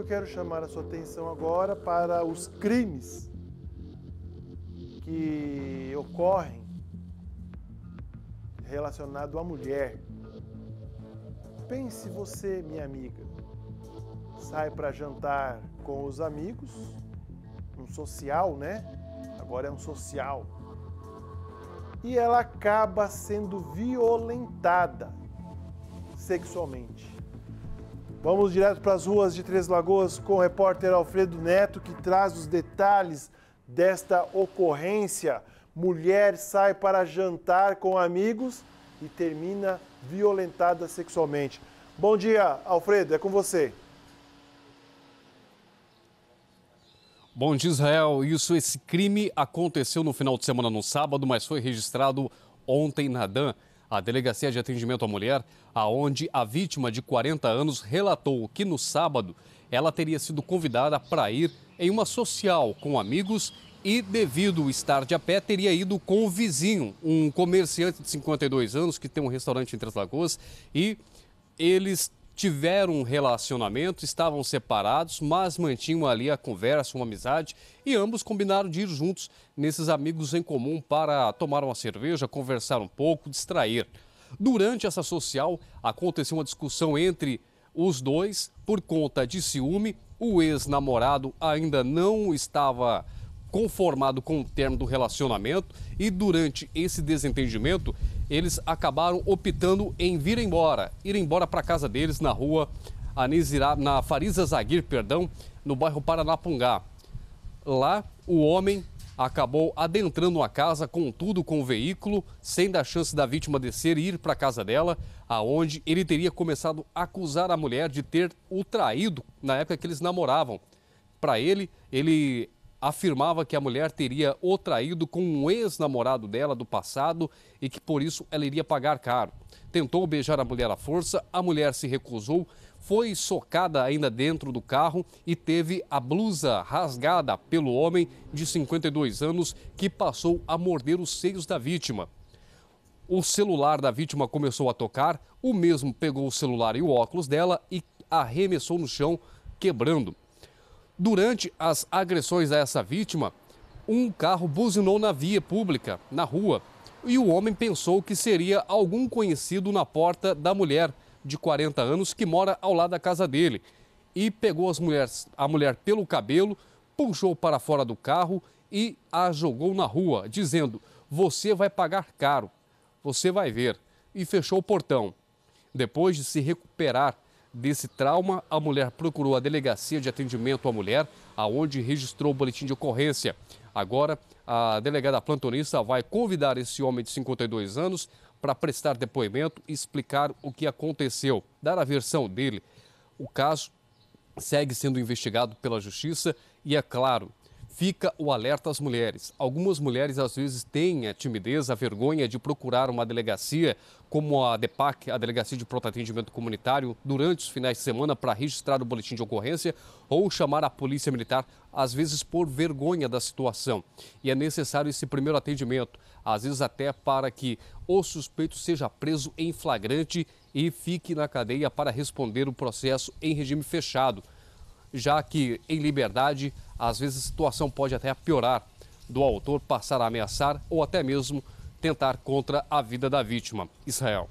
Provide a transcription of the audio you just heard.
eu quero chamar a sua atenção agora para os crimes que ocorrem relacionado à mulher. Pense você, minha amiga, sai para jantar com os amigos, um social, né? Agora é um social. E ela acaba sendo violentada sexualmente. Vamos direto para as ruas de Três Lagoas com o repórter Alfredo Neto, que traz os detalhes desta ocorrência. Mulher sai para jantar com amigos e termina violentada sexualmente. Bom dia, Alfredo, é com você. Bom dia, Israel. Isso, esse crime aconteceu no final de semana, no sábado, mas foi registrado ontem na Dan a Delegacia de Atendimento à Mulher, aonde a vítima de 40 anos relatou que no sábado ela teria sido convidada para ir em uma social com amigos e, devido estar de a pé, teria ido com o vizinho, um comerciante de 52 anos que tem um restaurante em Três Lagoas, e eles tiveram um relacionamento, estavam separados, mas mantinham ali a conversa, uma amizade e ambos combinaram de ir juntos nesses amigos em comum para tomar uma cerveja, conversar um pouco, distrair. Durante essa social, aconteceu uma discussão entre os dois por conta de ciúme. O ex-namorado ainda não estava conformado com o termo do relacionamento e durante esse desentendimento eles acabaram optando em vir embora, ir embora para casa deles na rua Anizirá, na Fariza Zaguir, perdão, no bairro Paranapungá. Lá, o homem acabou adentrando a casa, contudo com o veículo, sem dar chance da vítima descer e ir para a casa dela, aonde ele teria começado a acusar a mulher de ter o traído na época que eles namoravam. Para ele, ele afirmava que a mulher teria o traído com um ex-namorado dela do passado e que por isso ela iria pagar caro. Tentou beijar a mulher à força, a mulher se recusou, foi socada ainda dentro do carro e teve a blusa rasgada pelo homem de 52 anos que passou a morder os seios da vítima. O celular da vítima começou a tocar, o mesmo pegou o celular e o óculos dela e arremessou no chão, quebrando. Durante as agressões a essa vítima, um carro buzinou na via pública, na rua, e o homem pensou que seria algum conhecido na porta da mulher de 40 anos que mora ao lado da casa dele e pegou mulheres, a mulher pelo cabelo, puxou para fora do carro e a jogou na rua, dizendo: Você vai pagar caro, você vai ver, e fechou o portão. Depois de se recuperar desse trauma, a mulher procurou a Delegacia de Atendimento à Mulher, aonde registrou o boletim de ocorrência. Agora, a delegada plantonista vai convidar esse homem de 52 anos para prestar depoimento e explicar o que aconteceu, dar a versão dele. O caso segue sendo investigado pela Justiça e, é claro, fica o alerta às mulheres. Algumas mulheres às vezes têm a timidez, a vergonha de procurar uma delegacia, como a DEPAC, a Delegacia de Pronto Atendimento Comunitário, durante os finais de semana para registrar o boletim de ocorrência ou chamar a Polícia Militar, às vezes por vergonha da situação. E é necessário esse primeiro atendimento, às vezes até para que o suspeito seja preso em flagrante e fique na cadeia para responder o processo em regime fechado já que em liberdade, às vezes a situação pode até piorar do autor passar a ameaçar ou até mesmo tentar contra a vida da vítima. Israel.